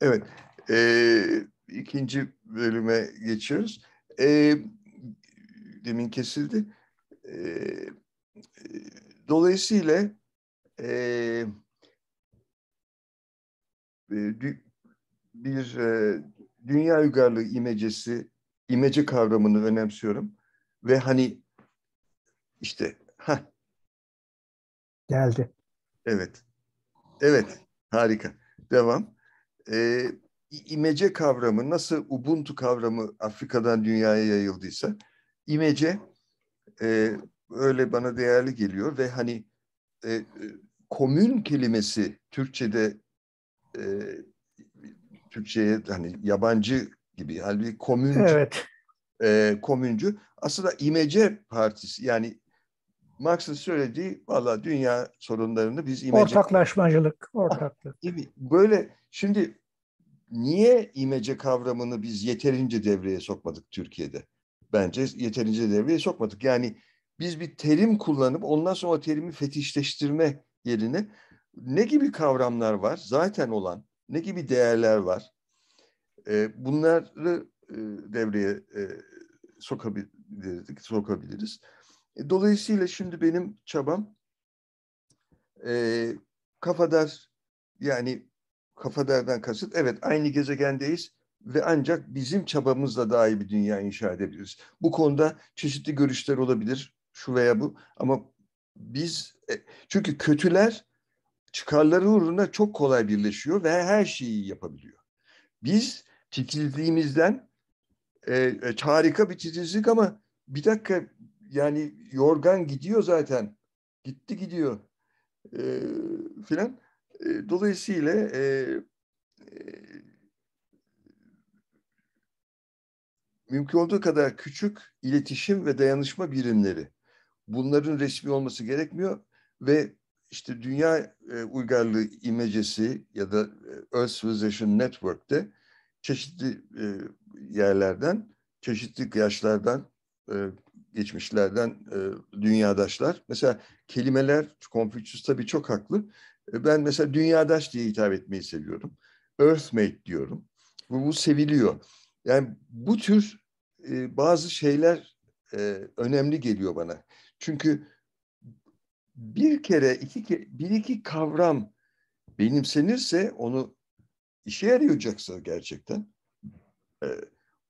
Evet, e, ikinci bölüme geçiyoruz. E, demin kesildi. E, e dolayısıyla e, bir e, dünya uygarlığı imecesi, imece kavramını önemsiyorum. Ve hani işte ha geldi. Evet. Evet. Harika. Devam e, imece kavramı nasıl Ubuntu kavramı Afrika'dan dünyaya yayıldıysa imece e, öyle bana değerli geliyor ve hani e, e, komün kelimesi Türkçe'de e, Türkçe'ye hani yabancı gibi halbuki komüncü evet. e, komüncü aslında imece partisi yani Marx'ın söylediği valla dünya sorunlarını biz imece... Ortaklaşmacılık, ortaklık. Gibi. Böyle Şimdi niye imece kavramını biz yeterince devreye sokmadık Türkiye'de? Bence yeterince devreye sokmadık. Yani biz bir terim kullanıp ondan sonra terimi fetişleştirme yerine ne gibi kavramlar var zaten olan, ne gibi değerler var? E, bunları e, devreye e, sokabilirdik, sokabiliriz. E, dolayısıyla şimdi benim çabam e, kafadar yani kafa derden kasıt evet aynı gezegendeyiz ve ancak bizim çabamızla daha iyi bir dünya inşa edebiliriz. Bu konuda çeşitli görüşler olabilir şu veya bu ama biz e, çünkü kötüler çıkarları uğruna çok kolay birleşiyor ve her şeyi yapabiliyor. Biz titizliğimizden e, e harika bir titizlik ama bir dakika yani yorgan gidiyor zaten. Gitti gidiyor e, filan dolayısıyla e, e, mümkün olduğu kadar küçük iletişim ve dayanışma birimleri. Bunların resmi olması gerekmiyor ve işte dünya e, uygarlığı imecesi ya da Earth Civilization Network'te çeşitli e, yerlerden, çeşitli yaşlardan, e, geçmişlerden e, dünyadaşlar. Mesela kelimeler, Konfüçyüs tabii çok haklı. E, ben mesela dünyadaş diye hitap etmeyi seviyorum. Earthmate diyorum. Bu, bu seviliyor. Yani bu tür e, bazı şeyler e, önemli geliyor bana. Çünkü bir kere, iki ke bir iki kavram benimsenirse onu işe yarayacaksa gerçekten e,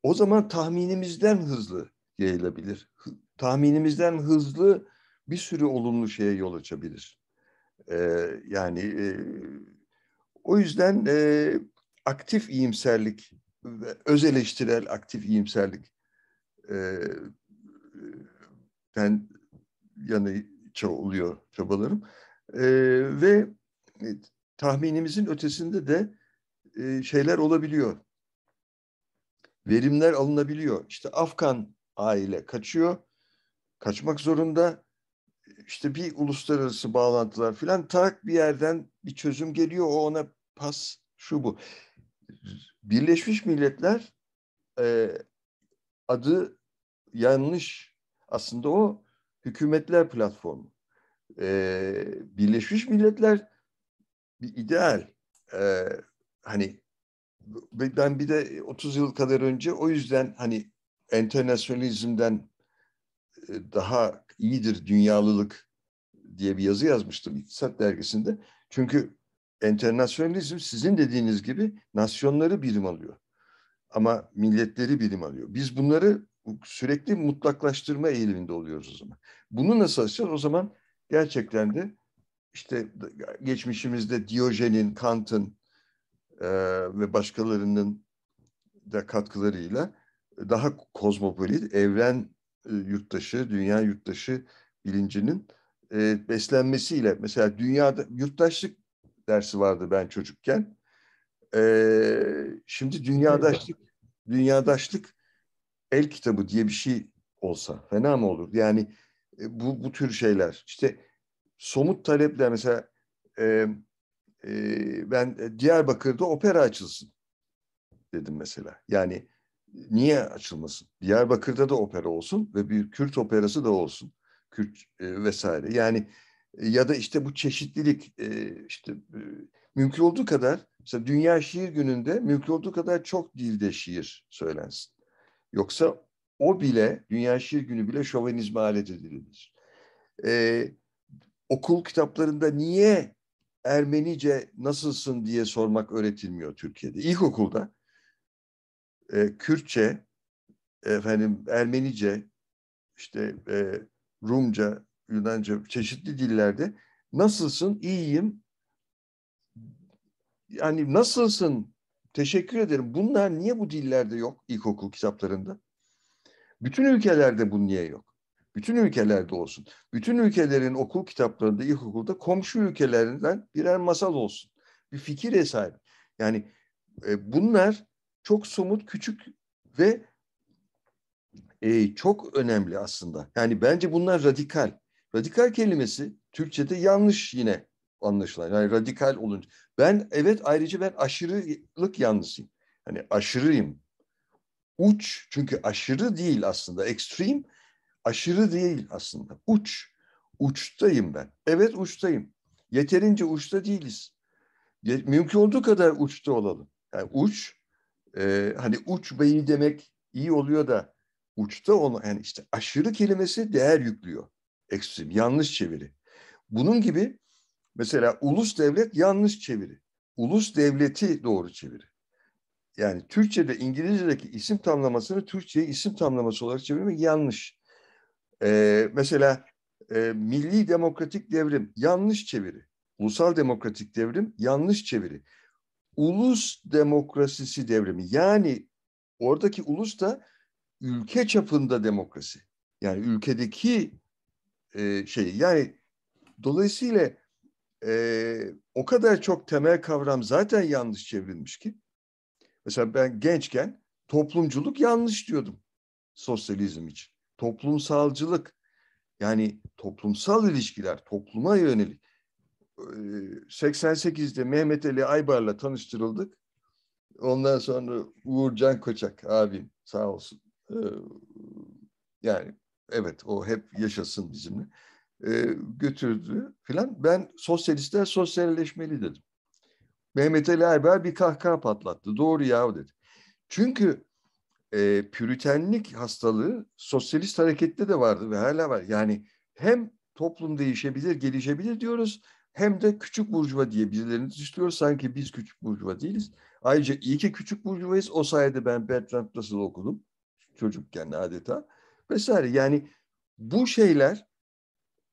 o zaman tahminimizden hızlı yayılabilir. Tahminimizden hızlı bir sürü olumlu şeye yol açabilir. E, yani e, o yüzden e, aktif iyimserlik, öz eleştirel aktif iyimserlik e, ben yani oluyor çabalarım. E, ve tahminimizin ötesinde de e, şeyler olabiliyor. Verimler alınabiliyor. İşte Afgan aile kaçıyor. Kaçmak zorunda işte bir uluslararası bağlantılar filan tak bir yerden bir çözüm geliyor o ona pas şu bu. Birleşmiş Milletler e, adı yanlış. Aslında o hükümetler platformu. E, Birleşmiş Milletler bir ideal. E, hani ben bir de 30 yıl kadar önce o yüzden hani enternasyonalizmden e, daha iyidir dünyalılık diye bir yazı yazmıştım İktisat Dergisi'nde. Çünkü enternasyonalizm sizin dediğiniz gibi nasyonları birim alıyor. Ama milletleri birim alıyor. Biz bunları sürekli mutlaklaştırma eğiliminde oluyoruz o zaman. Bunu nasıl açacağız? O zaman gerçekten de işte geçmişimizde Diyojen'in, Kant'ın e, ve başkalarının da katkılarıyla daha kozmopolit, evren e, yurttaşı, dünya yurttaşı bilincinin e, beslenmesiyle mesela dünyada yurttaşlık dersi vardı ben çocukken. E, şimdi dünyadaşlık dünyadaşlık el kitabı diye bir şey olsa fena mı olur? Yani e, bu bu tür şeyler işte somut talepler mesela e, e, ben e, Diyarbakır'da opera açılsın dedim mesela. Yani niye açılmasın? Diyarbakır'da da opera olsun ve bir Kürt operası da olsun. Kürt e, vesaire. Yani e, ya da işte bu çeşitlilik e, işte e, mümkün olduğu kadar mesela Dünya Şiir Günü'nde mümkün olduğu kadar çok dilde şiir söylensin. Yoksa o bile Dünya Şiir Günü bile şovenizme alet edilir. Ee, okul kitaplarında niye Ermenice nasılsın diye sormak öğretilmiyor Türkiye'de. İlkokulda e, Kürtçe, efendim Ermenice, işte e, Rumca, Yunanca çeşitli dillerde nasılsın, iyiyim, yani nasılsın, teşekkür ederim. Bunlar niye bu dillerde yok ilkokul kitaplarında? Bütün ülkelerde bu niye yok? Bütün ülkelerde olsun. Bütün ülkelerin okul kitaplarında, ilkokulda komşu ülkelerinden birer masal olsun. Bir fikir eser. Yani e, bunlar çok somut, küçük ve e, çok önemli aslında. Yani bence bunlar radikal. Radikal kelimesi Türkçe'de yanlış yine anlaşılan. Yani radikal olunca. Ben evet ayrıca ben aşırılık yanlısıyım. Hani aşırıyım. Uç çünkü aşırı değil aslında. Extreme aşırı değil aslında. Uç. Uçtayım ben. Evet uçtayım. Yeterince uçta değiliz. Mümkün olduğu kadar uçta olalım. Yani uç e, hani uç beyi demek iyi oluyor da uçta olan yani işte aşırı kelimesi değer yüklüyor. Ekstrem, yanlış çeviri. Bunun gibi mesela ulus devlet yanlış çeviri. Ulus devleti doğru çeviri. Yani Türkçe'de İngilizce'deki isim tamlamasını Türkçe'ye isim tamlaması olarak çevirmek yanlış. Ee, mesela e, milli demokratik devrim yanlış çeviri. Ulusal demokratik devrim yanlış çeviri ulus demokrasisi devrimi. Yani oradaki ulus da ülke çapında demokrasi. Yani ülkedeki e, şey yani dolayısıyla e, o kadar çok temel kavram zaten yanlış çevrilmiş ki. Mesela ben gençken toplumculuk yanlış diyordum sosyalizm için. Toplumsalcılık yani toplumsal ilişkiler, topluma yönelik. 88'de Mehmet Ali Aybar'la tanıştırıldık. Ondan sonra Uğurcan Koçak abim sağ olsun. yani evet o hep yaşasın bizimle. götürdü filan. Ben sosyalistler sosyalleşmeli dedim. Mehmet Ali Aybar bir kahkaha patlattı. Doğru ya dedi. Çünkü e, püritenlik hastalığı sosyalist harekette de vardı ve hala var. Yani hem toplum değişebilir, gelişebilir diyoruz hem de küçük burjuva diye birilerini suçluyor. Sanki biz küçük burjuva değiliz. Ayrıca iyi ki küçük burjuvayız. O sayede ben Bertrand Russell okudum çocukken adeta vesaire. Yani bu şeyler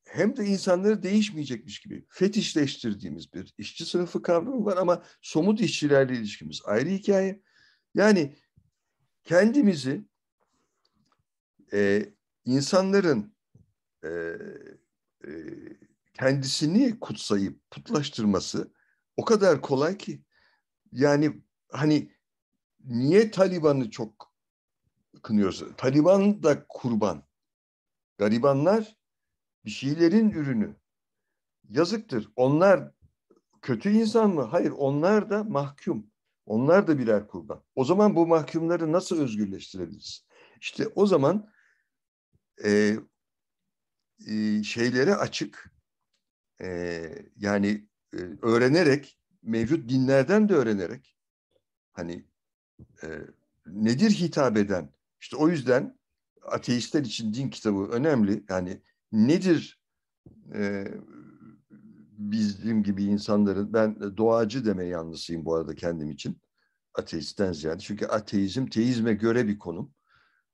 hem de insanları değişmeyecekmiş gibi fetişleştirdiğimiz bir işçi sınıfı kavramı var ama somut işçilerle ilişkimiz ayrı hikaye. Yani kendimizi e, insanların e, e, kendisini kutsayıp putlaştırması o kadar kolay ki. Yani hani niye Taliban'ı çok kınıyoruz? Taliban da kurban. Garibanlar bir şeylerin ürünü. Yazıktır. Onlar kötü insan mı? Hayır, onlar da mahkum. Onlar da birer kurban. O zaman bu mahkumları nasıl özgürleştirebiliriz? İşte o zaman e, e, şeylere açık, e, yani e, öğrenerek, mevcut dinlerden de öğrenerek hani e, nedir hitap eden? İşte o yüzden ateistler için din kitabı önemli. Yani nedir e, bizim gibi insanların, ben doğacı deme yanlısıyım bu arada kendim için. Ateistten ziyade. Çünkü ateizm teizme göre bir konum.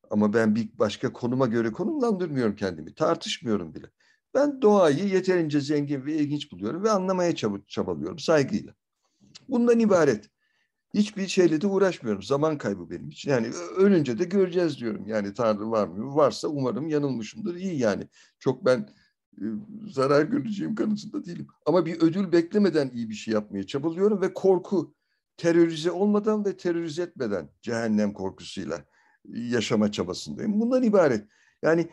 Ama ben bir başka konuma göre konumlandırmıyorum kendimi. Tartışmıyorum bile. Ben doğayı yeterince zengin ve ilginç buluyorum ve anlamaya çab çabalıyorum saygıyla. Bundan ibaret. Hiçbir şeyle de uğraşmıyorum. Zaman kaybı benim için. Yani ölünce de göreceğiz diyorum. Yani Tanrı var mı? Varsa umarım yanılmışımdır. İyi yani. Çok ben e, zarar göreceğim kanısında değilim. Ama bir ödül beklemeden iyi bir şey yapmaya çabalıyorum ve korku terörize olmadan ve terörize etmeden cehennem korkusuyla e, yaşama çabasındayım. Bundan ibaret. Yani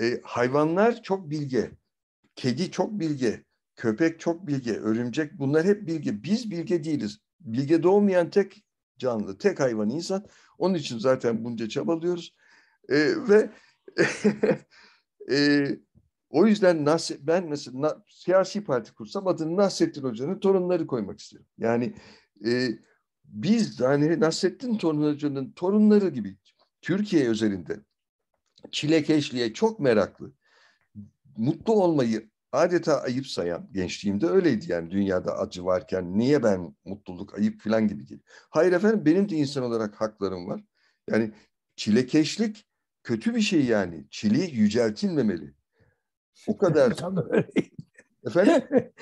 e, hayvanlar çok bilge. Kedi çok bilge. Köpek çok bilge. Örümcek bunlar hep bilge. Biz bilge değiliz. Bilge doğmayan tek canlı, tek hayvan insan. Onun için zaten bunca çabalıyoruz. E, ve e, o yüzden Nas ben mesela na siyasi parti kursam adını Nasrettin Hoca'nın torunları koymak istiyorum. Yani e, biz yani Nasrettin Torun Hoca'nın torunları gibi Türkiye özelinde çilekeşliğe çok meraklı, mutlu olmayı adeta ayıp sayan gençliğimde öyleydi yani dünyada acı varken niye ben mutluluk ayıp falan gibi değil? Hayır efendim benim de insan olarak haklarım var. Yani çilekeşlik kötü bir şey yani. Çili yüceltilmemeli. O kadar. Efendim?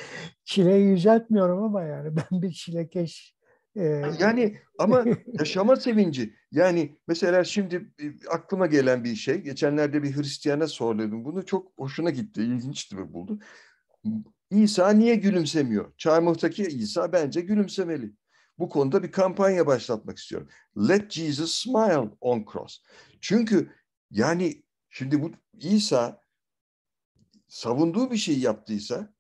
Çile yüceltmiyorum ama yani ben bir çilekeş ee, yani ama yaşama sevinci. Yani mesela şimdi e, aklıma gelen bir şey. Geçenlerde bir Hristiyana sordum. Bunu çok hoşuna gitti. İlginçti ve buldu. İsa niye gülümsemiyor? Çarmıhtaki İsa bence gülümsemeli. Bu konuda bir kampanya başlatmak istiyorum. Let Jesus smile on cross. Çünkü yani şimdi bu İsa savunduğu bir şey yaptıysa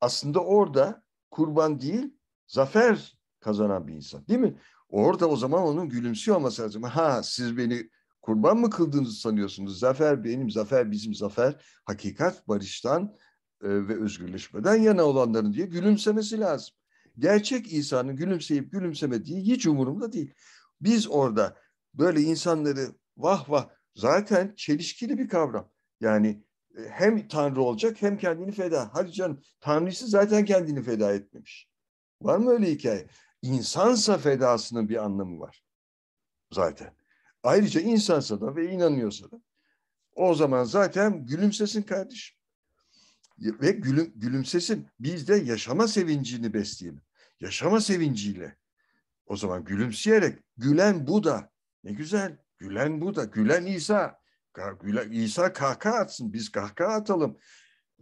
aslında orada kurban değil zafer kazanan bir insan değil mi? Orada o zaman onun gülümsüyor olması lazım. Ha siz beni kurban mı kıldığınızı sanıyorsunuz? Zafer benim, zafer bizim, zafer hakikat barıştan e, ve özgürleşmeden yana olanların diye gülümsemesi lazım. Gerçek insanın gülümseyip gülümsemediği hiç umurumda değil. Biz orada böyle insanları vah vah zaten çelişkili bir kavram. Yani e, hem Tanrı olacak hem kendini feda. Hadi canım Tanrı'sı zaten kendini feda etmemiş. Var mı öyle hikaye? insansa fedasının bir anlamı var zaten. Ayrıca insansa da ve inanıyorsa da o zaman zaten gülümsesin kardeşim. Ve gülüm, gülümsesin. Biz de yaşama sevincini besleyelim. Yaşama sevinciyle. O zaman gülümseyerek gülen bu da ne güzel. Gülen bu da. Gülen İsa. Gülen, İsa kahkaha atsın. Biz kahkaha atalım.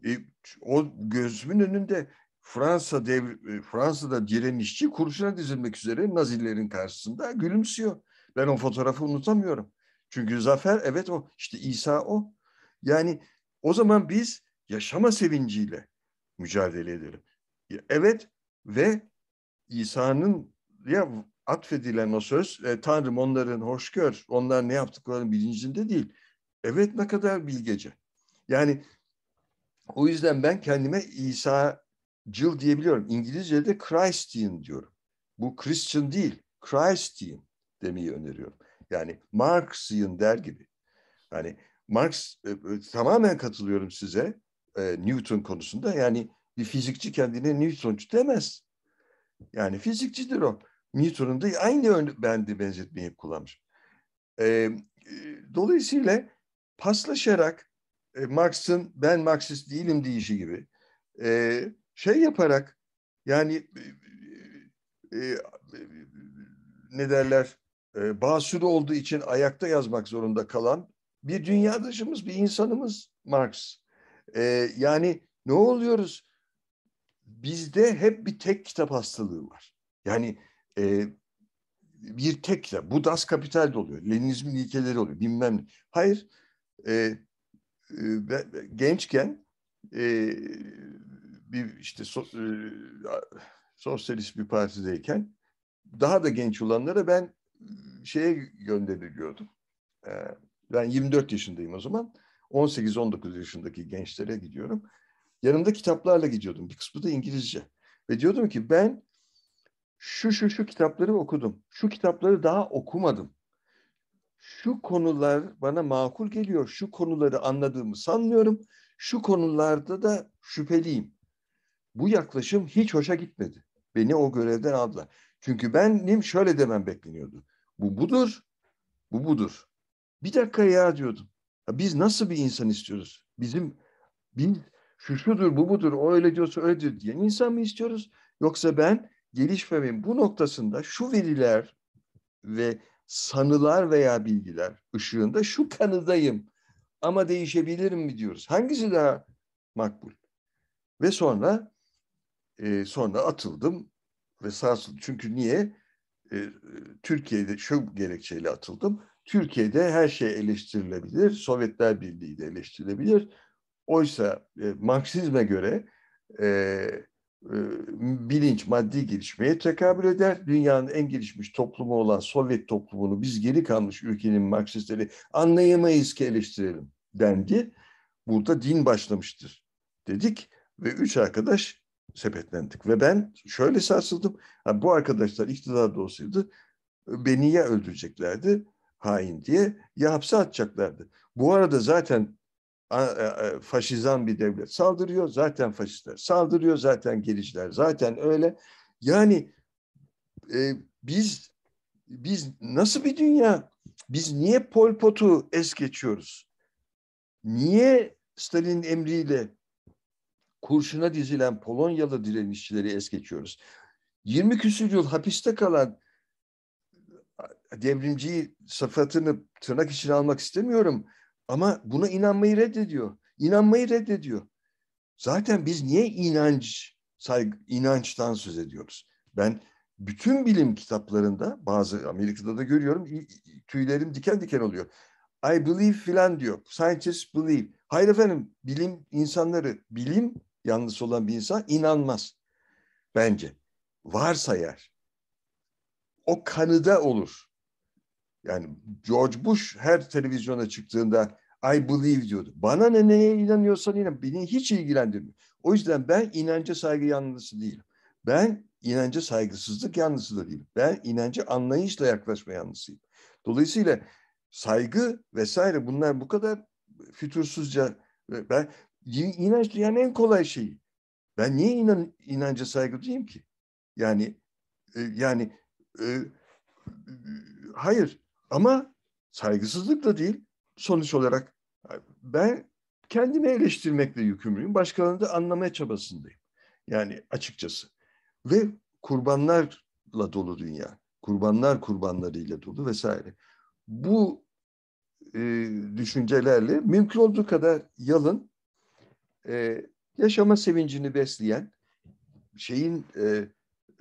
E, o gözümün önünde Fransa devri, e, Fransa'da direnişçi kurşuna dizilmek üzere Nazilerin karşısında gülümsüyor. Ben o fotoğrafı unutamıyorum. Çünkü zafer evet o işte İsa o. Yani o zaman biz yaşama sevinciyle mücadele edelim. Evet ve İsa'nın ya atfedilen o söz e, Tanrım onların hoş gör, onlar ne yaptıklarının bilincinde değil. Evet ne kadar bilgece. Yani o yüzden ben kendime İsa Jill diyebiliyorum. İngilizce'de Christian diyorum. Bu Christian değil, Christian demeyi öneriyorum. Yani Marxian der gibi. Yani Marx e, e, tamamen katılıyorum size e, Newton konusunda. Yani bir fizikçi kendine Newtoncu demez. Yani fizikçidir o. Newton'un da aynı bende benzetmeyi hep kullanmış. dolayısıyla paslaşarak Marx'ın ben Marksist değilim deyişi gibi şey yaparak yani e, e, e, ne derler e, basur olduğu için ayakta yazmak zorunda kalan bir dünyadaşımız, bir insanımız Marx. E, yani ne oluyoruz? Bizde hep bir tek kitap hastalığı var. Yani e, bir tek kitap. Bu Das Kapital de oluyor. Leninizmin ilkeleri oluyor. Bilmem ne. Hayır. E, e, gençken e, bir işte so, e, sosyalist bir partideyken daha da genç olanlara ben şeye gönderiliyordum. E, ben 24 yaşındayım o zaman. 18-19 yaşındaki gençlere gidiyorum. Yanımda kitaplarla gidiyordum. Bir kısmı da İngilizce. Ve diyordum ki ben şu şu şu kitapları okudum. Şu kitapları daha okumadım. Şu konular bana makul geliyor. Şu konuları anladığımı sanmıyorum. Şu konularda da şüpheliyim. Bu yaklaşım hiç hoşa gitmedi. Beni o görevden aldılar. Çünkü benim şöyle demem bekleniyordu. Bu budur, bu budur. Bir dakika ya diyordum. Ya biz nasıl bir insan istiyoruz? Bizim bir şu şudur, bu budur, o öyle diyorsa öyledir diyen insan mı istiyoruz? Yoksa ben gelişmemin bu noktasında şu veriler ve sanılar veya bilgiler ışığında şu kanıdayım ama değişebilir mi diyoruz. Hangisi daha makbul? Ve sonra e, sonra atıldım ve sağ çünkü niye e, Türkiye'de şu gerekçeyle atıldım. Türkiye'de her şey eleştirilebilir, Sovyetler Birliği de eleştirilebilir. Oysa e, Marksizme göre e, e, bilinç maddi gelişmeye tekabül eder. Dünyanın en gelişmiş toplumu olan Sovyet toplumunu biz geri kalmış ülkenin Marksistleri anlayamayız ki eleştirelim dendi. Burada din başlamıştır dedik ve üç arkadaş sepetlendik. Ve ben şöyle sarsıldım. Ha, bu arkadaşlar iktidarda olsaydı beni ya öldüreceklerdi hain diye ya hapse atacaklardı. Bu arada zaten e, e, faşizan bir devlet saldırıyor. Zaten faşistler saldırıyor. Zaten gericiler zaten öyle. Yani e, biz biz nasıl bir dünya? Biz niye Pol Pot'u es geçiyoruz? Niye Stalin emriyle kurşuna dizilen Polonyalı direnişçileri es geçiyoruz. 20 küsur yıl hapiste kalan devrimci sıfatını tırnak içine almak istemiyorum ama buna inanmayı reddediyor. İnanmayı reddediyor. Zaten biz niye inanç, saygı, inançtan söz ediyoruz? Ben bütün bilim kitaplarında bazı Amerika'da da görüyorum tüylerim diken diken oluyor. I believe filan diyor. Scientists believe. Hayır efendim bilim insanları, bilim yanlısı olan bir insan inanmaz bence. Varsayar. O kanıda olur. Yani George Bush her televizyona çıktığında I believe diyordu. Bana ne neye inanıyorsan inan. Beni hiç ilgilendirmiyor. O yüzden ben inanca saygı yanlısı değilim. Ben inanca saygısızlık yanlısı da değilim. Ben inancı anlayışla yaklaşma yanlısıyım. Dolayısıyla saygı vesaire bunlar bu kadar fütursuzca ben inanç dünyanın en kolay şeyi. Ben niye inan, inanca saygı duyayım ki? Yani e, yani e, e, hayır ama saygısızlık da değil. Sonuç olarak ben kendimi eleştirmekle yükümlüyüm. Başkalarını da anlamaya çabasındayım. Yani açıkçası. Ve kurbanlarla dolu dünya. Kurbanlar kurbanlarıyla dolu vesaire. Bu e, düşüncelerle mümkün olduğu kadar yalın e, yaşama sevincini besleyen şeyin e,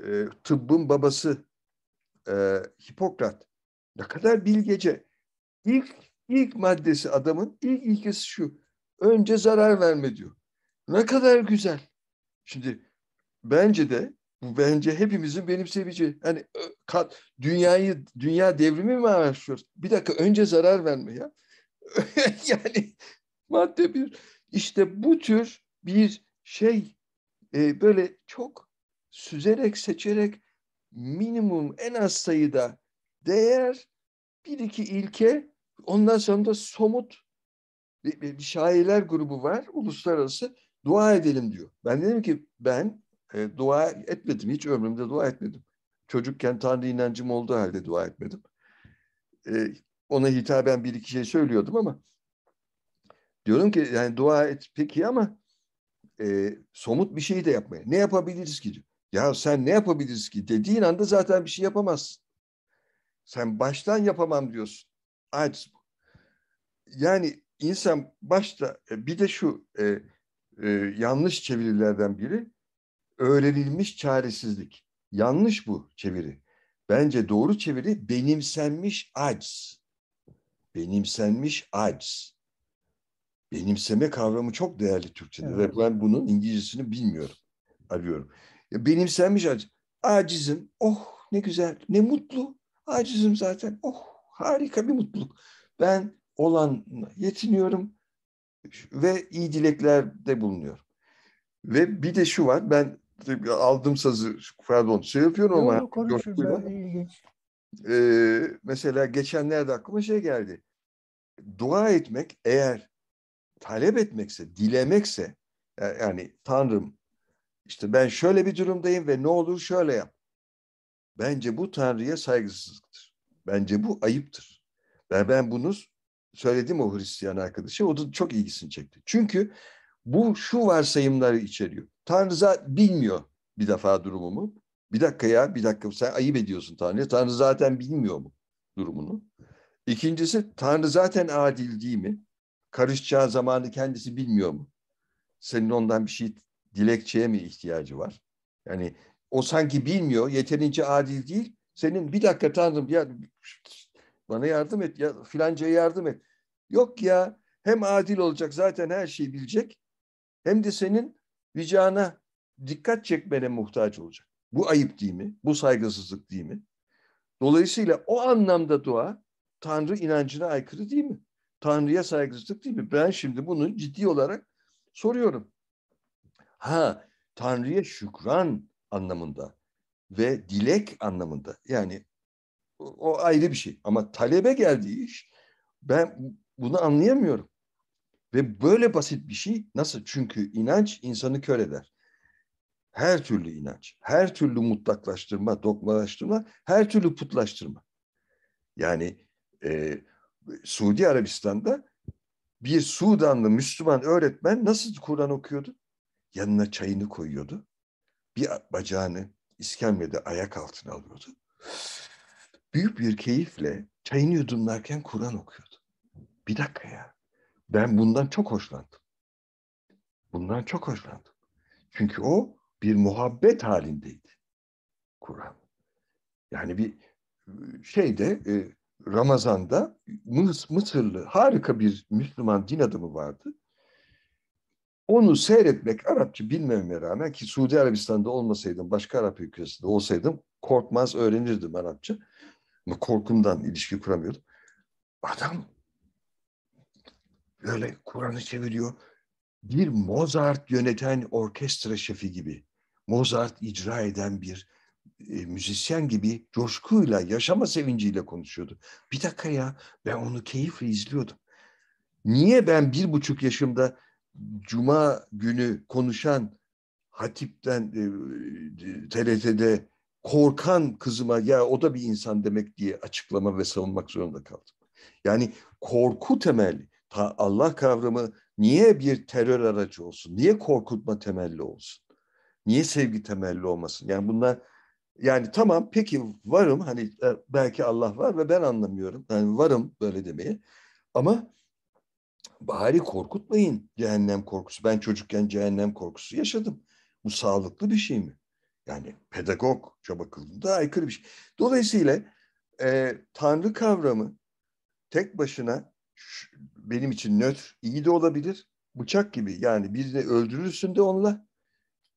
e, tıbbın babası e, Hipokrat ne kadar bilgece. İlk ilk maddesi adamın ilk ilkesi şu. Önce zarar verme diyor. Ne kadar güzel. Şimdi bence de bu bence hepimizin benim benimseyebileceği. Hani kat, dünyayı dünya devrimi mi araştırıyoruz? Bir dakika önce zarar verme ya. yani madde bir. İşte bu tür bir şey e, böyle çok süzerek seçerek minimum en az sayıda değer bir iki ilke ondan sonra da somut bir şairler grubu var uluslararası dua edelim diyor. Ben dedim ki ben e, dua etmedim hiç ömrümde dua etmedim. Çocukken Tanrı inancım olduğu halde dua etmedim. E, ona hitaben bir iki şey söylüyordum ama Diyorum ki yani dua et peki ama e, somut bir şey de yapmaya. Ne yapabiliriz ki? Ya sen ne yapabiliriz ki dediğin anda zaten bir şey yapamazsın. Sen baştan yapamam diyorsun. Aciz bu. Yani insan başta e, bir de şu e, e, yanlış çevirilerden biri öğrenilmiş çaresizlik. Yanlış bu çeviri. Bence doğru çeviri benimsenmiş aciz. Benimsenmiş aciz benimseme kavramı çok değerli Türkçe'de evet. ve ben bunun İngilizcesini bilmiyorum, arıyorum. Benimsenmiş aciz. Acizim, oh ne güzel, ne mutlu. Acizim zaten, oh harika bir mutluluk. Ben olan yetiniyorum ve iyi dileklerde bulunuyorum. Ve bir de şu var, ben aldım sazı, pardon şey yapıyorum ama. Yok, konuşur, ben, Ee, mesela geçenlerde aklıma şey geldi. Dua etmek eğer talep etmekse, dilemekse e, yani Tanrım işte ben şöyle bir durumdayım ve ne olur şöyle yap. Bence bu Tanrı'ya saygısızlıktır. Bence bu ayıptır. Ben, ben bunu söyledim o Hristiyan arkadaşa. O da çok ilgisini çekti. Çünkü bu şu varsayımları içeriyor. Tanrı zaten bilmiyor bir defa durumumu. Bir dakika ya bir dakika sen ayıp ediyorsun Tanrı'ya. Tanrı zaten bilmiyor mu durumunu? İkincisi Tanrı zaten adil değil mi? karışacağı zamanı kendisi bilmiyor mu? Senin ondan bir şey dilekçeye mi ihtiyacı var? Yani o sanki bilmiyor, yeterince adil değil. Senin bir dakika tanrım ya bana yardım et ya filancaya yardım et. Yok ya hem adil olacak zaten her şeyi bilecek hem de senin vicana dikkat çekmene muhtaç olacak. Bu ayıp değil mi? Bu saygısızlık değil mi? Dolayısıyla o anlamda dua Tanrı inancına aykırı değil mi? Tanrı'ya saygısızlık değil mi? Ben şimdi bunu ciddi olarak soruyorum. Ha, Tanrı'ya şükran anlamında ve dilek anlamında. Yani o ayrı bir şey. Ama talebe geldiği iş ben bunu anlayamıyorum. Ve böyle basit bir şey nasıl? Çünkü inanç insanı kör eder. Her türlü inanç, her türlü mutlaklaştırma, dogmalaştırma, her türlü putlaştırma. Yani e, Suudi Arabistan'da bir Sudanlı Müslüman öğretmen nasıl Kur'an okuyordu? Yanına çayını koyuyordu. Bir bacağını iskemlede ayak altına alıyordu. Büyük bir keyifle çayını yudumlarken Kur'an okuyordu. Bir dakika ya. Ben bundan çok hoşlandım. Bundan çok hoşlandım. Çünkü o bir muhabbet halindeydi. Kur'an. Yani bir şeyde e, şey e Ramazan'da Mısırlı harika bir Müslüman din adamı vardı. Onu seyretmek Arapça bilmememe rağmen ki Suudi Arabistan'da olmasaydım, başka Arap ülkesinde olsaydım korkmaz öğrenirdim Arapça. Ama korkumdan ilişki kuramıyordum. Adam böyle Kur'an'ı çeviriyor. Bir Mozart yöneten orkestra şefi gibi. Mozart icra eden bir e, müzisyen gibi coşkuyla, yaşama sevinciyle konuşuyordu. Bir dakika ya ben onu keyifle izliyordum. Niye ben bir buçuk yaşımda cuma günü konuşan Hatip'ten e, e TRT'de korkan kızıma ya o da bir insan demek diye açıklama ve savunmak zorunda kaldım. Yani korku temelli ta Allah kavramı niye bir terör aracı olsun? Niye korkutma temelli olsun? Niye sevgi temelli olmasın? Yani bunlar yani tamam peki varım hani e, belki Allah var ve ben anlamıyorum. Yani varım böyle demeye. Ama bari korkutmayın cehennem korkusu. Ben çocukken cehennem korkusu yaşadım. Bu sağlıklı bir şey mi? Yani pedagog çaba kılında aykırı bir şey. Dolayısıyla e, Tanrı kavramı tek başına şu, benim için nötr iyi de olabilir. Bıçak gibi yani birini öldürürsün de onunla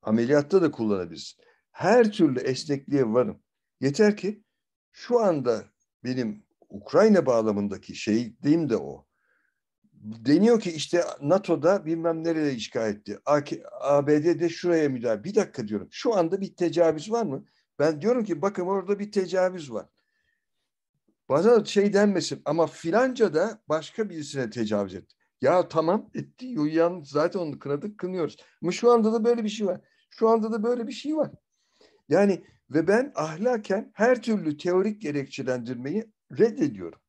ameliyatta da kullanabilirsin her türlü esnekliğe varım. Yeter ki şu anda benim Ukrayna bağlamındaki şey şeyliğim de o. Deniyor ki işte NATO'da bilmem nereye işgal etti. ABD'de şuraya müdahale. Bir dakika diyorum. Şu anda bir tecavüz var mı? Ben diyorum ki bakın orada bir tecavüz var. Bana şey denmesin ama filanca da başka birisine tecavüz etti. Ya tamam etti. Yuyan zaten onu kınadık kınıyoruz. Ama şu anda da böyle bir şey var. Şu anda da böyle bir şey var. Yani ve ben ahlaken her türlü teorik gerekçelendirmeyi reddediyorum.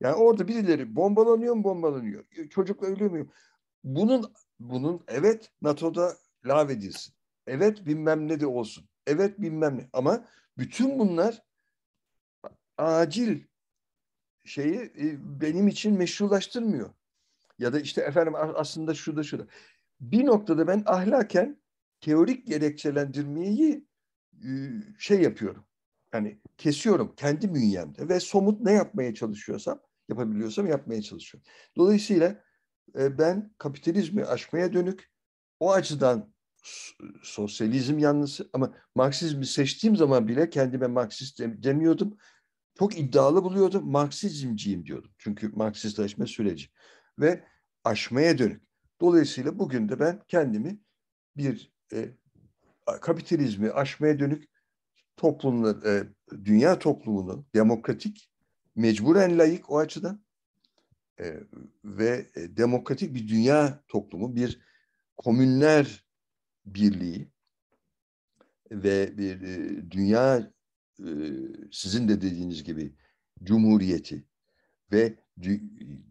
Yani orada birileri bombalanıyor mu bombalanıyor. Çocuk ölüyor mu? Bunun bunun evet NATO'da lav edilsin. Evet bilmem ne de olsun. Evet bilmem ne. Ama bütün bunlar acil şeyi e, benim için meşrulaştırmıyor. Ya da işte efendim aslında şurada şurada. Bir noktada ben ahlaken teorik gerekçelendirmeyi ee, şey yapıyorum. Yani kesiyorum kendi bünyemde ve somut ne yapmaya çalışıyorsam, yapabiliyorsam yapmaya çalışıyorum. Dolayısıyla e, ben kapitalizmi aşmaya dönük o açıdan sosyalizm yanlısı ama Marksizmi seçtiğim zaman bile kendime Marksist demiyordum. Çok iddialı buluyordum. Marksizmciyim diyordum. Çünkü Marksistleşme süreci. Ve aşmaya dönük. Dolayısıyla bugün de ben kendimi bir e, kapitalizmi aşmaya dönük toplumlar, e, dünya toplumunu demokratik, mecburen layık o açıdan e, ve e, demokratik bir dünya toplumu, bir komünler birliği ve bir e, dünya e, sizin de dediğiniz gibi cumhuriyeti ve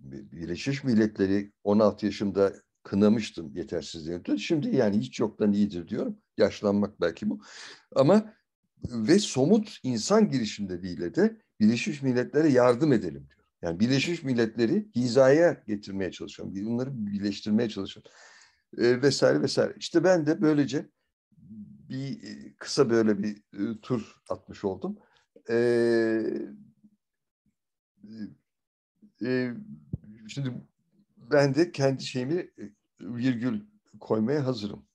Birleşmiş Milletleri 16 yaşımda kınamıştım yetersizliğini. Şimdi yani hiç yoktan iyidir diyorum yaşlanmak belki bu. Ama ve somut insan girişimleriyle de Birleşmiş Milletler'e yardım edelim diyor. Yani Birleşmiş Milletleri hizaya getirmeye çalışıyorum. Bunları birleştirmeye çalışıyorum. E, vesaire vesaire. İşte ben de böylece bir e, kısa böyle bir e, tur atmış oldum. Ee, e, e, şimdi ben de kendi şeyimi e, virgül koymaya hazırım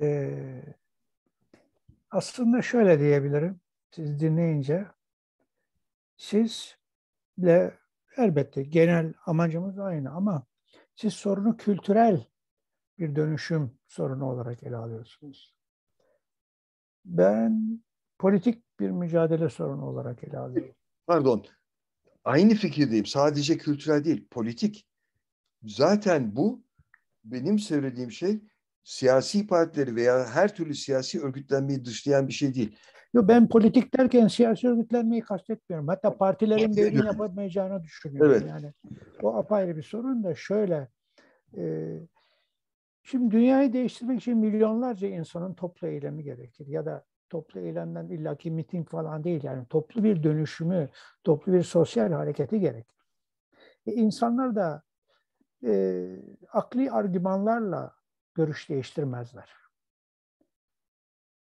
e, aslında şöyle diyebilirim siz dinleyince sizle elbette genel amacımız aynı ama siz sorunu kültürel bir dönüşüm sorunu olarak ele alıyorsunuz. Ben politik bir mücadele sorunu olarak ele alıyorum. Pardon. Aynı fikirdeyim. Sadece kültürel değil, politik. Zaten bu benim söylediğim şey siyasi partileri veya her türlü siyasi örgütlenmeyi dışlayan bir şey değil. Yo, ben politik derken siyasi örgütlenmeyi kastetmiyorum. Hatta partilerin de yapamayacağını düşünüyorum. Evet. Yani o apayrı bir sorun da şöyle. E, şimdi dünyayı değiştirmek için milyonlarca insanın toplu eylemi gerekir. Ya da toplu eylemden illaki miting falan değil. Yani toplu bir dönüşümü, toplu bir sosyal hareketi gerekir. E, insanlar da e, akli argümanlarla görüş değiştirmezler.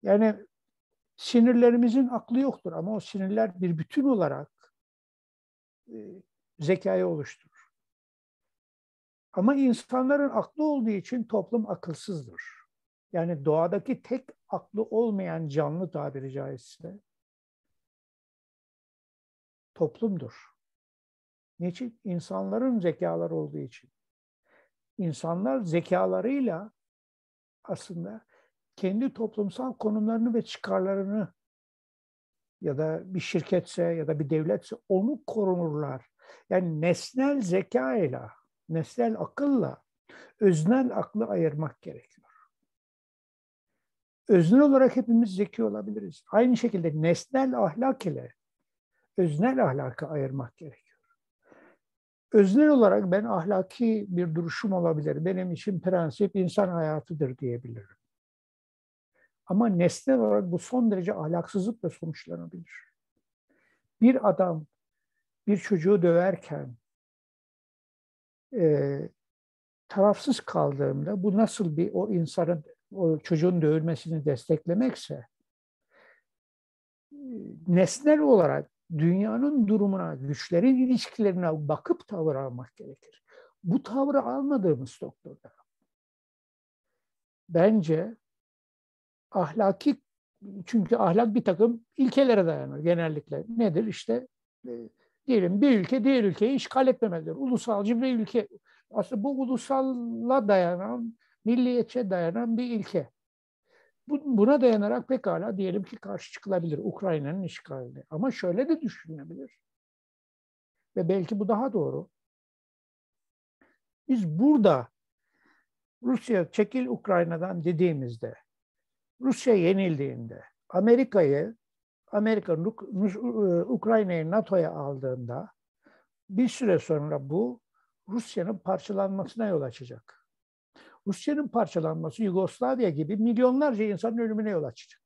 Yani sinirlerimizin aklı yoktur ama o sinirler bir bütün olarak e, zekayı oluşturur. Ama insanların aklı olduğu için toplum akılsızdır. Yani doğadaki tek aklı olmayan canlı tabiri caizse toplumdur. Niçin? İnsanların zekalar olduğu için. İnsanlar zekalarıyla aslında kendi toplumsal konumlarını ve çıkarlarını ya da bir şirketse ya da bir devletse onu korunurlar. Yani nesnel zeka ile, nesnel akılla öznel aklı ayırmak gerekiyor. Öznel olarak hepimiz zeki olabiliriz. Aynı şekilde nesnel ahlak ile öznel ahlakı ayırmak gerekiyor. Öznel olarak ben ahlaki bir duruşum olabilir. Benim için prensip insan hayatıdır diyebilirim. Ama nesnel olarak bu son derece ahlaksızlıkla sonuçlanabilir. Bir adam bir çocuğu döverken e, tarafsız kaldığımda bu nasıl bir o insanın, o çocuğun dövülmesini desteklemekse e, nesnel olarak dünyanın durumuna, güçlerin ilişkilerine bakıp tavır almak gerekir. Bu tavrı almadığımız doktorda bence ahlaki çünkü ahlak bir takım ilkelere dayanır genellikle. Nedir? işte e, diyelim bir ülke diğer ülkeyi işgal etmemelidir. Ulusalcı bir ülke. Aslında bu ulusalla dayanan, milliyetçe dayanan bir ilke buna dayanarak pekala diyelim ki karşı çıkılabilir Ukrayna'nın işgaline. Ama şöyle de düşünülebilir. Ve belki bu daha doğru. Biz burada Rusya çekil Ukrayna'dan dediğimizde, Rusya yenildiğinde, Amerika'yı, Amerika, e, Ukrayna'yı NATO'ya aldığında bir süre sonra bu Rusya'nın parçalanmasına yol açacak. Rusya'nın parçalanması Yugoslavya gibi milyonlarca insanın ölümüne yol açacak.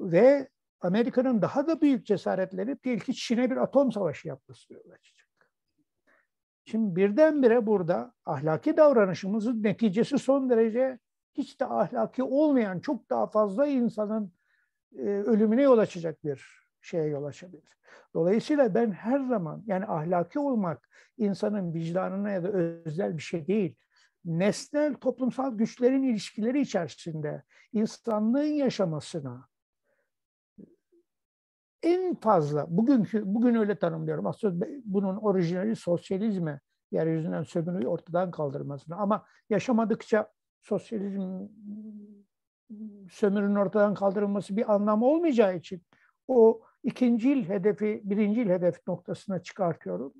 Ve Amerika'nın daha da büyük cesaretleri değil ki Çin'e bir atom savaşı yapması yol açacak. Şimdi birdenbire burada ahlaki davranışımızın neticesi son derece hiç de ahlaki olmayan çok daha fazla insanın e, ölümüne yol açacak bir şeye yol açabilir. Dolayısıyla ben her zaman yani ahlaki olmak insanın vicdanına ya da özel bir şey değil. Nesnel toplumsal güçlerin ilişkileri içerisinde insanlığın yaşamasına en fazla bugünkü bugün öyle tanımlıyorum. Aslında bunun orijinali sosyalizme yeryüzünden sömürüyü ortadan kaldırmasına ama yaşamadıkça sosyalizm sömürünün ortadan kaldırılması bir anlam olmayacağı için o ikinci il hedefi, birinci il hedef noktasına çıkartıyorum.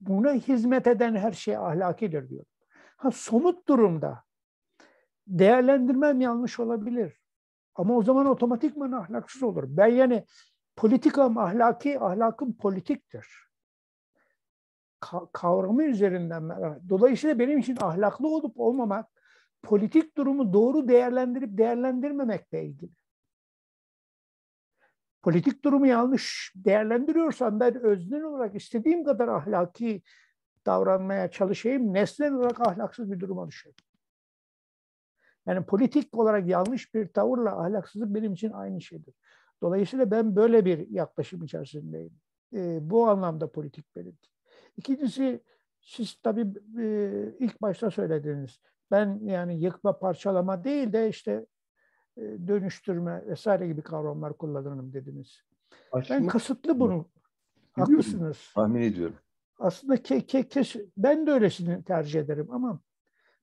Buna hizmet eden her şey ahlakidir diyorum. Ha, somut durumda değerlendirmem yanlış olabilir. Ama o zaman otomatikman ahlaksız olur. Ben yani politikam ahlaki, ahlakım politiktir. Ka- kavramı üzerinden merak. Dolayısıyla benim için ahlaklı olup olmamak politik durumu doğru değerlendirip değerlendirmemekle ilgili politik durumu yanlış değerlendiriyorsam ben özden olarak istediğim kadar ahlaki davranmaya çalışayım, nesnel olarak ahlaksız bir duruma düşerim. Yani politik olarak yanlış bir tavırla ahlaksızlık benim için aynı şeydir. Dolayısıyla ben böyle bir yaklaşım içerisindeyim. E, bu anlamda politik benim. İkincisi siz tabii e, ilk başta söylediniz. Ben yani yıkma parçalama değil de işte e, dönüştürme vesaire gibi kavramlar kullanırım dediniz. Aşma. Ben kasıtlı bunu. Haklısınız. Tahmin ediyorum. Aslında ke, ke, ke, ben de öylesini tercih ederim ama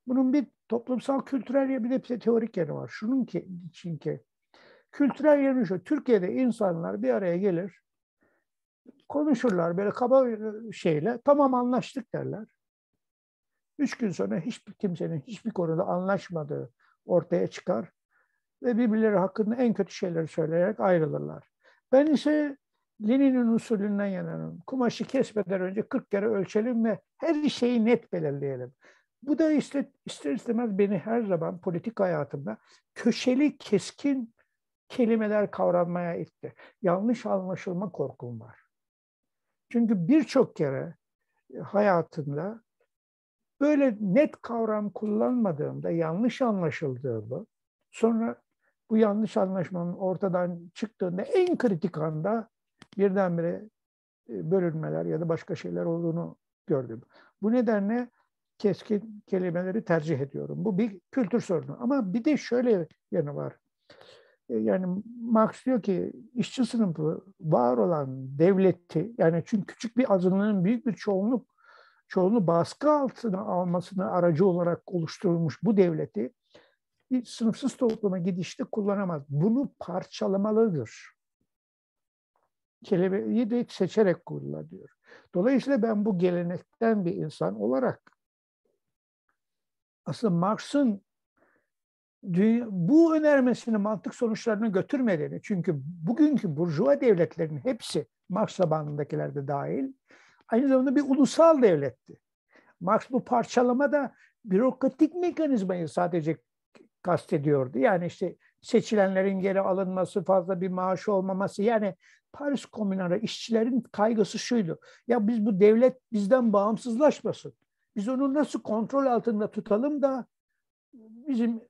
bunun bir toplumsal kültürel ya bir de teorik yeri var. Şunun ki, için ki kültürel yeri şu. Türkiye'de insanlar bir araya gelir konuşurlar böyle kaba şeyle tamam anlaştık derler. Üç gün sonra hiçbir kimsenin hiçbir konuda anlaşmadığı ortaya çıkar ve birbirleri hakkında en kötü şeyleri söyleyerek ayrılırlar. Ben ise Lenin'in usulünden yanarım. Kumaşı kesmeden önce 40 kere ölçelim ve her şeyi net belirleyelim. Bu da ister, ister istemez beni her zaman politik hayatımda köşeli keskin kelimeler kavramaya itti. Yanlış anlaşılma korkum var. Çünkü birçok kere e, hayatımda böyle net kavram kullanmadığımda yanlış anlaşıldığımı sonra bu yanlış anlaşmanın ortadan çıktığında en kritik anda birdenbire e, bölünmeler ya da başka şeyler olduğunu gördüm. Bu nedenle keskin kelimeleri tercih ediyorum. Bu bir kültür sorunu. Ama bir de şöyle yanı var. E, yani Marx diyor ki işçi sınıfı var olan devleti yani çünkü küçük bir azınlığın büyük bir çoğunluk çoğunu baskı altına almasını aracı olarak oluşturulmuş bu devleti sınıfsız topluma gidişte kullanamaz. Bunu parçalamalıdır. Kelebeği de seçerek kullan diyor. Dolayısıyla ben bu gelenekten bir insan olarak aslında Marx'ın bu önermesini mantık sonuçlarına götürmediğini, çünkü bugünkü burjuva devletlerin hepsi Marx tabanındakiler de dahil, aynı zamanda bir ulusal devletti. Marx bu parçalamada bürokratik mekanizmayı sadece kastediyordu. Yani işte seçilenlerin geri alınması, fazla bir maaş olmaması. Yani Paris Komünarı işçilerin kaygısı şuydu. Ya biz bu devlet bizden bağımsızlaşmasın. Biz onu nasıl kontrol altında tutalım da bizim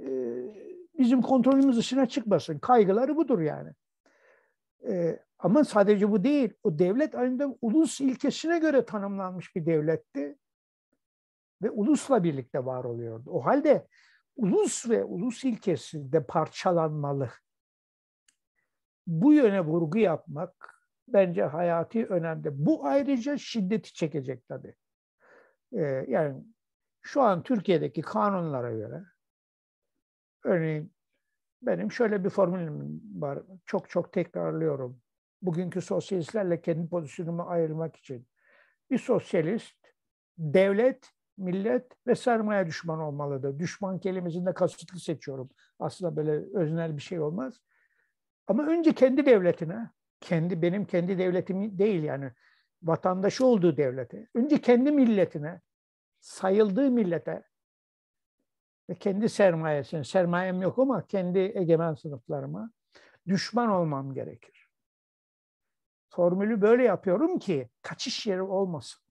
e, bizim kontrolümüz dışına çıkmasın. Kaygıları budur yani. E, ama sadece bu değil. O devlet aynı zamanda ulus ilkesine göre tanımlanmış bir devletti. Ve ulusla birlikte var oluyordu. O halde ulus ve ulus ilkesi de parçalanmalı. Bu yöne vurgu yapmak bence hayati önemli. Bu ayrıca şiddeti çekecek tabii. Ee, yani şu an Türkiye'deki kanunlara göre örneğin benim şöyle bir formülüm var. Çok çok tekrarlıyorum. Bugünkü sosyalistlerle kendi pozisyonumu ayırmak için. Bir sosyalist devlet millet ve sermaye düşman olmalıdır. Düşman kelimesini de kasıtlı seçiyorum. Aslında böyle öznel bir şey olmaz. Ama önce kendi devletine, kendi benim kendi devletim değil yani vatandaşı olduğu devlete, önce kendi milletine, sayıldığı millete ve kendi sermayesine, sermayem yok ama kendi egemen sınıflarıma düşman olmam gerekir. Formülü böyle yapıyorum ki kaçış yeri olmasın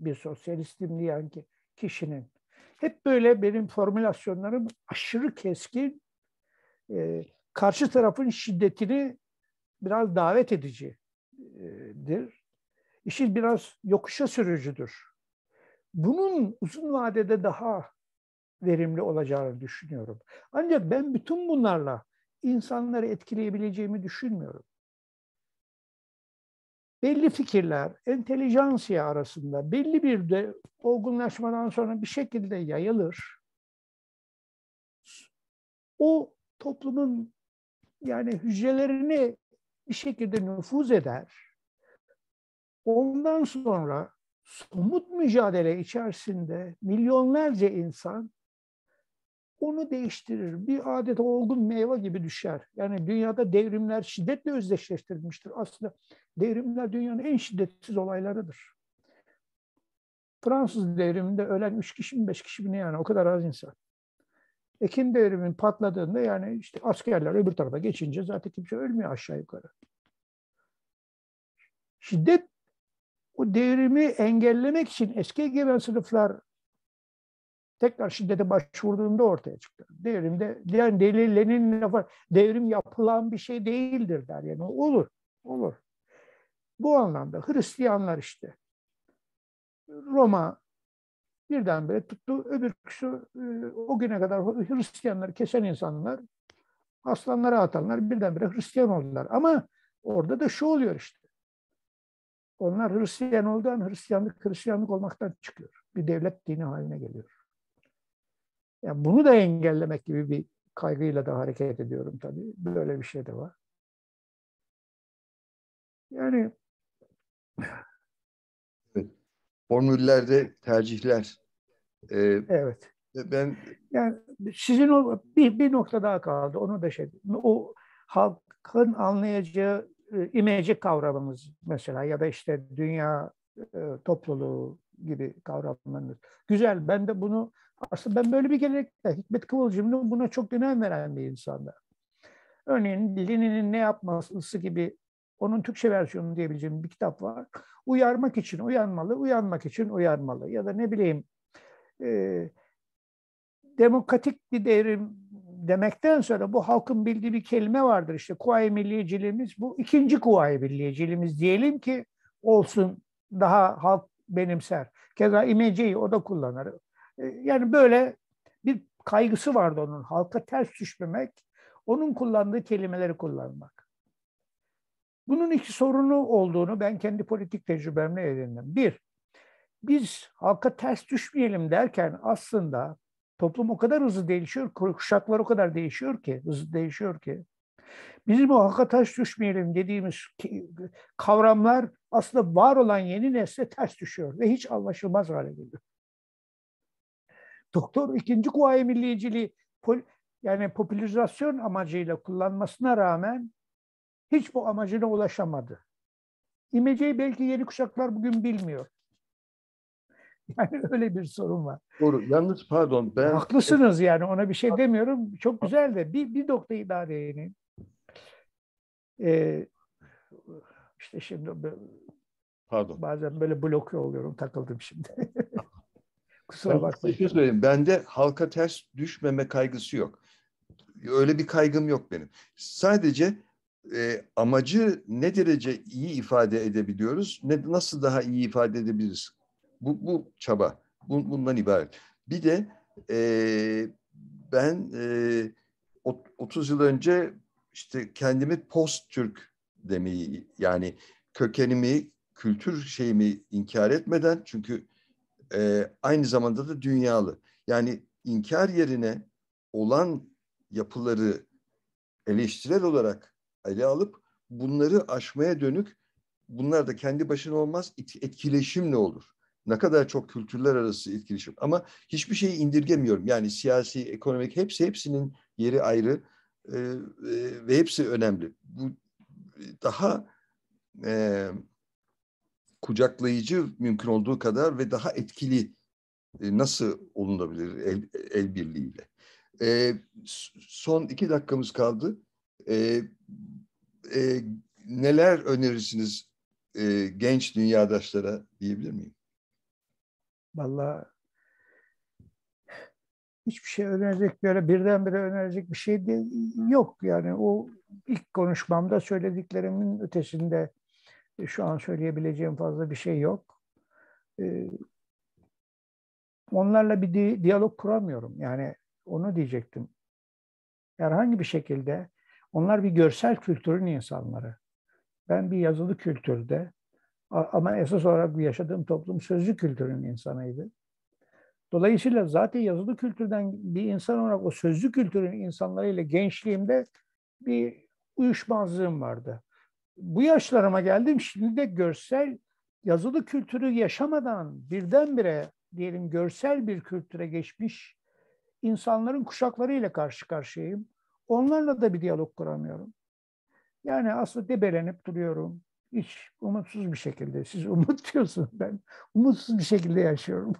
bir sosyalistim diyen ki, kişinin. Hep böyle benim formülasyonlarım aşırı keskin, e, karşı tarafın şiddetini biraz davet edicidir. İşi biraz yokuşa sürücüdür. Bunun uzun vadede daha verimli olacağını düşünüyorum. Ancak ben bütün bunlarla insanları etkileyebileceğimi düşünmüyorum belli fikirler entelijansiye arasında belli bir de olgunlaşmadan sonra bir şekilde yayılır. O toplumun yani hücrelerini bir şekilde nüfuz eder. Ondan sonra somut mücadele içerisinde milyonlarca insan onu değiştirir. Bir adet olgun meyve gibi düşer. Yani dünyada devrimler şiddetle özdeşleştirilmiştir. Aslında devrimler dünyanın en şiddetsiz olaylarıdır. Fransız devriminde ölen 3 kişi mi 5 kişi mi yani o kadar az insan. Ekim devrimin patladığında yani işte askerler öbür tarafa geçince zaten kimse ölmüyor aşağı yukarı. Şiddet o devrimi engellemek için eski egemen sınıflar tekrar şiddete başvurduğumda ortaya çıktı. Devrimde yani delillerin lafı devrim yapılan bir şey değildir der yani olur olur. Bu anlamda Hristiyanlar işte Roma birdenbire tuttu Öbür öbürküsü e, o güne kadar Hristiyanları kesen insanlar aslanlara atanlar birdenbire Hristiyan oldular ama orada da şu oluyor işte. Onlar Hristiyan olduğundan Hristiyanlık Hristiyanlık olmaktan çıkıyor. Bir devlet dini haline geliyor. Yani bunu da engellemek gibi bir kaygıyla da hareket ediyorum tabii. Böyle bir şey de var. Yani formüllerde tercihler. Ee, evet. E, ben yani sizin o bir, bir nokta daha kaldı. Onu da şey o halkın anlayacağı e, imece kavramımız mesela ya da işte dünya e, topluluğu gibi kavramlarımız. Güzel. Ben de bunu aslında ben böyle bir gelenekte Hikmet Kıvılcım'ın buna çok önem veren bir insandı. Örneğin Lenin'in ne yapması gibi onun Türkçe versiyonu diyebileceğim bir kitap var. Uyarmak için uyanmalı, uyanmak için uyarmalı. Ya da ne bileyim e, demokratik bir devrim demekten sonra bu halkın bildiği bir kelime vardır işte kuvayi milliyeciliğimiz bu ikinci kuvayi milliyeciliğimiz diyelim ki olsun daha halk benimser. Keza imeceyi o da kullanır. E, yani böyle bir kaygısı vardı onun halka ters düşmemek, onun kullandığı kelimeleri kullanmak. Bunun iki sorunu olduğunu ben kendi politik tecrübemle edindim. Bir, biz halka ters düşmeyelim derken aslında toplum o kadar hızlı değişiyor, kuşaklar o kadar değişiyor ki, hızlı değişiyor ki. Bizim o halka ters düşmeyelim dediğimiz kavramlar aslında var olan yeni nesle ters düşüyor ve hiç anlaşılmaz hale geliyor doktor ikinci kuvayi milliyeciliği pol, yani popülerizasyon amacıyla kullanmasına rağmen hiç bu amacına ulaşamadı. İmece'yi belki yeni kuşaklar bugün bilmiyor. Yani öyle bir sorun var. Doğru. Yalnız pardon ben... Haklısınız yani ona bir şey demiyorum. Çok güzel de bir, bir noktayı daha değineyim. Ee, işte şimdi Pardon. Bazen böyle bloke oluyorum, takıldım şimdi. Kusura bakmayın. Bir şey söyleyeyim. Bende halka ters düşmeme kaygısı yok. Öyle bir kaygım yok benim. Sadece e, amacı ne derece iyi ifade edebiliyoruz, ne nasıl daha iyi ifade edebiliriz. Bu, bu çaba, bu, bundan ibaret. Bir de e, ben e, 30 yıl önce işte kendimi post Türk demeyi yani kökenimi, kültür şeyimi inkar etmeden çünkü e, aynı zamanda da dünyalı. Yani inkar yerine olan yapıları eleştirel olarak ele alıp bunları aşmaya dönük bunlar da kendi başına olmaz etkileşimle olur. Ne kadar çok kültürler arası etkileşim ama hiçbir şeyi indirgemiyorum. Yani siyasi, ekonomik hepsi hepsinin yeri ayrı e, e, ve hepsi önemli. Bu daha e, kucaklayıcı mümkün olduğu kadar ve daha etkili e, nasıl olunabilir el, el birliğiyle. E, son iki dakikamız kaldı. E, e, neler önerirsiniz e, genç dünyadaşlara diyebilir miyim? Valla hiçbir şey önerecek böyle birdenbire önerecek bir şey değil, yok yani o ilk konuşmamda söylediklerimin ötesinde şu an söyleyebileceğim fazla bir şey yok. Ee, onlarla bir di diyalog kuramıyorum. Yani onu diyecektim. Herhangi bir şekilde onlar bir görsel kültürün insanları. Ben bir yazılı kültürde ama esas olarak bir yaşadığım toplum sözlü kültürün insanıydı. Dolayısıyla zaten yazılı kültürden bir insan olarak o sözlü kültürün insanlarıyla gençliğimde bir uyuşmazlığım vardı bu yaşlarıma geldim şimdi de görsel yazılı kültürü yaşamadan birdenbire diyelim görsel bir kültüre geçmiş insanların kuşaklarıyla karşı karşıyayım. Onlarla da bir diyalog kuramıyorum. Yani aslında debelenip duruyorum. Hiç umutsuz bir şekilde. Siz umut diyorsunuz ben. Umutsuz bir şekilde yaşıyorum.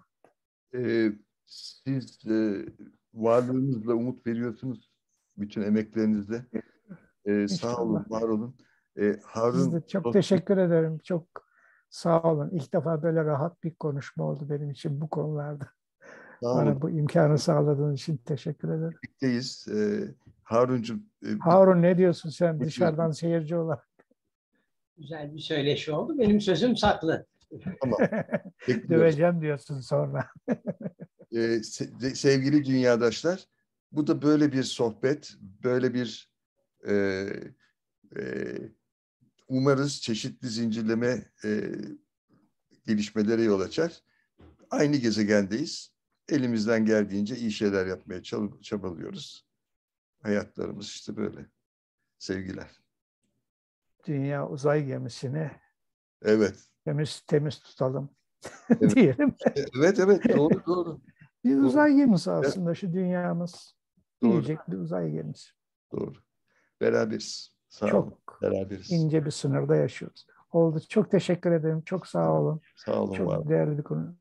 Ee, siz e, varlığınızla umut veriyorsunuz bütün emeklerinizle. Ee, sağ olun, var olun. E, Harun, çok o... teşekkür ederim. Çok sağ olun. İlk defa böyle rahat bir konuşma oldu benim için bu konularda. Sağ olun. Bana bu imkanı sağladığın için teşekkür ederim. Birlikteyiz. E, Harun'cum. E, Harun ne diyorsun sen Bitiyor. dışarıdan seyirci olarak? Güzel bir söyleşi oldu. Benim sözüm saklı. Tamam. Döveceğim diyorsun sonra. e, se sevgili dünyadaşlar, bu da böyle bir sohbet, böyle bir e, e, umarız çeşitli zincirleme e, gelişmelere yol açar. Aynı gezegendeyiz. Elimizden geldiğince iyi şeyler yapmaya çab çabalıyoruz. Hayatlarımız işte böyle. Sevgiler. Dünya uzay gemisini evet. temiz temiz tutalım evet. diyelim. Evet evet doğru doğru. Bir doğru. uzay gemisi aslında evet. şu dünyamız. Doğru. Yiyecek bir uzay gemisi. Doğru. Beraberiz. Sağ çok olun. Beraberiz. ince bir sınırda yaşıyoruz. Oldu. Çok teşekkür ederim. Çok sağ olun. Sağ olun. Çok var. değerli bir konu.